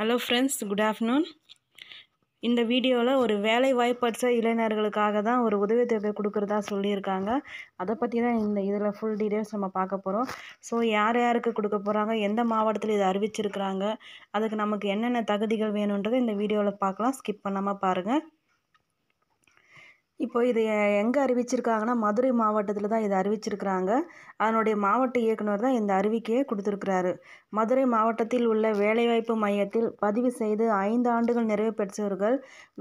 hello friends good afternoon இந்த வீடியோவில் ஒரு வேலை வாய்ப்பற்ற இளைஞர்களுக்காக தான் ஒரு உதவித்தொகை கொடுக்குறதா சொல்லியிருக்காங்க அதை பற்றி தான் இந்த இதில் ஃபுல் டீட்டெயில்ஸ் நம்ம பார்க்க போகிறோம் ஸோ யார் யாருக்கு கொடுக்க போகிறாங்க எந்த மாவட்டத்தில் இதை அறிவிச்சிருக்கிறாங்க அதுக்கு நமக்கு என்னென்ன தகுதிகள் வேணுன்றதை இந்த வீடியோவில் பார்க்கலாம் ஸ்கிப் பண்ணாமல் பாருங்கள் இப்போ இது எங்கே அறிவிச்சிருக்காங்கன்னா மதுரை மாவட்டத்தில் தான் இதை அறிவிச்சிருக்கிறாங்க அதனுடைய மாவட்ட இயக்குனர் தான் இந்த அறிவிக்கையை கொடுத்துருக்கிறாரு மதுரை மாவட்டத்தில் உள்ள வேலைவாய்ப்பு மையத்தில் பதிவு செய்து ஐந்து ஆண்டுகள் நிறைவு பெற்றவர்கள்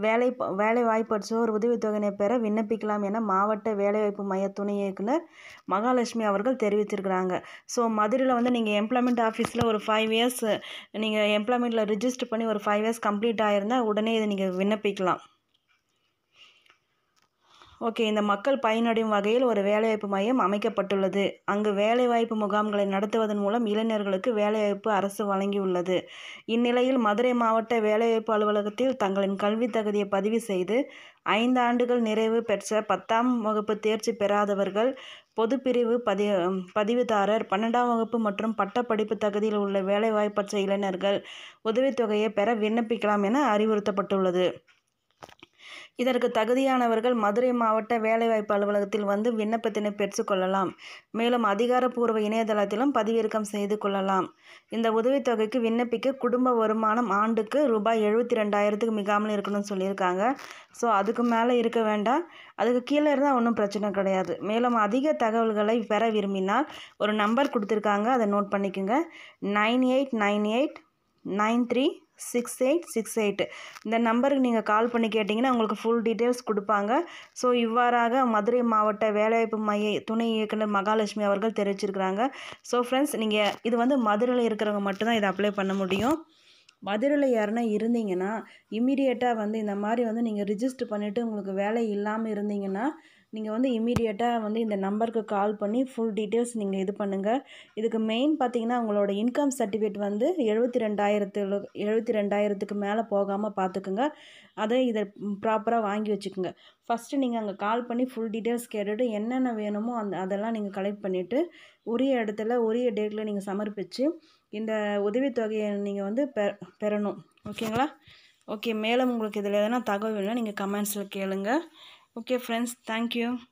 வேலை வேலை பெற்றோர் உதவித்தொகையினை பெற விண்ணப்பிக்கலாம் என மாவட்ட வேலைவாய்ப்பு மைய துணை இயக்குனர் மகாலட்சுமி அவர்கள் தெரிவிச்சிருக்கிறாங்க ஸோ மதுரையில் வந்து நீங்கள் எம்ப்ளாய்மெண்ட் ஆஃபீஸில் ஒரு ஃபைவ் இயர்ஸ் நீங்கள் எம்ப்ளாய்மெண்ட்டில் ரிஜிஸ்டர் பண்ணி ஒரு ஃபைவ் இயர்ஸ் கம்ப்ளீட் ஆகிருந்தால் உடனே இதை நீங்கள் விண்ணப்பிக்கலாம் ஓகே இந்த மக்கள் பயனடையும் வகையில் ஒரு வேலைவாய்ப்பு மையம் அமைக்கப்பட்டுள்ளது அங்கு வேலைவாய்ப்பு முகாம்களை நடத்துவதன் மூலம் இளைஞர்களுக்கு வேலைவாய்ப்பு அரசு வழங்கியுள்ளது இந்நிலையில் மதுரை மாவட்ட வேலைவாய்ப்பு அலுவலகத்தில் தங்களின் கல்வித் தகுதியை பதிவு செய்து ஐந்து ஆண்டுகள் நிறைவு பெற்ற பத்தாம் வகுப்பு தேர்ச்சி பெறாதவர்கள் பொதுப்பிரிவு பதி பதிவுதாரர் பன்னெண்டாம் வகுப்பு மற்றும் பட்டப்படிப்பு தகுதியில் உள்ள வேலைவாய்ப்பற்ற இளைஞர்கள் உதவித்தொகையை பெற விண்ணப்பிக்கலாம் என அறிவுறுத்தப்பட்டுள்ளது இதற்கு தகுதியானவர்கள் மதுரை மாவட்ட வேலைவாய்ப்பு அலுவலகத்தில் வந்து விண்ணப்பத்தினை பெற்றுக்கொள்ளலாம் மேலும் அதிகாரப்பூர்வ இணையதளத்திலும் பதிவிறக்கம் செய்து கொள்ளலாம் இந்த உதவித்தொகைக்கு விண்ணப்பிக்க குடும்ப வருமானம் ஆண்டுக்கு ரூபாய் எழுபத்தி ரெண்டாயிரத்துக்கு மிகாமல் இருக்கணும்னு சொல்லியிருக்காங்க ஸோ அதுக்கு மேலே இருக்க வேண்டாம் அதுக்கு கீழே இருந்தால் ஒன்றும் பிரச்சனை கிடையாது மேலும் அதிக தகவல்களை பெற விரும்பினால் ஒரு நம்பர் கொடுத்துருக்காங்க அதை நோட் பண்ணிக்கோங்க nine eight nine eight nine three six eight six eight இந்த நம்பருக்கு நீங்கள் கால் பண்ணி கேட்டிங்கன்னா உங்களுக்கு ஃபுல் டீட்டெயில்ஸ் கொடுப்பாங்க ஸோ இவ்வாறாக மதுரை மாவட்ட வேலைவாய்ப்பு மைய துணை இயக்குனர் மகாலட்சுமி அவர்கள் தெரிவிச்சிருக்கிறாங்க ஸோ ஃப்ரெண்ட்ஸ் நீங்கள் இது வந்து மதுரையில் இருக்கிறவங்க மட்டும்தான் இதை அப்ளை பண்ண முடியும் மதுரையில் யாருன்னா இருந்தீங்கன்னா இம்மீடியட்டாக வந்து இந்த மாதிரி வந்து நீங்கள் ரிஜிஸ்டர் பண்ணிவிட்டு உங்களுக்கு வேலை இல்லாமல் இருந்தீங்கன்னா நீங்கள் வந்து இமீடியட்டாக வந்து இந்த நம்பருக்கு கால் பண்ணி ஃபுல் டீட்டெயில்ஸ் நீங்கள் இது பண்ணுங்கள் இதுக்கு மெயின் பார்த்தீங்கன்னா உங்களோட இன்கம் சர்டிஃபிகேட் வந்து எழுபத்தி ரெண்டாயிரத்து எழுபத்தி ரெண்டாயிரத்துக்கு மேலே போகாமல் பார்த்துக்குங்க அதை இதை ப்ராப்பராக வாங்கி வச்சுக்கோங்க ஃபஸ்ட்டு நீங்கள் அங்கே கால் பண்ணி ஃபுல் டீட்டெயில்ஸ் கேட்டுட்டு என்னென்ன வேணுமோ அந்த அதெல்லாம் நீங்கள் கலெக்ட் பண்ணிவிட்டு உரிய இடத்துல உரிய டேட்டில் நீங்கள் சமர்ப்பித்து இந்த உதவித்தொகையை நீங்கள் வந்து பெறணும் ஓகேங்களா ஓகே மேலும் உங்களுக்கு இதில் எதனா தகவல் வேணும் நீங்கள் கமெண்ட்ஸில் கேளுங்கள் okay friends thank you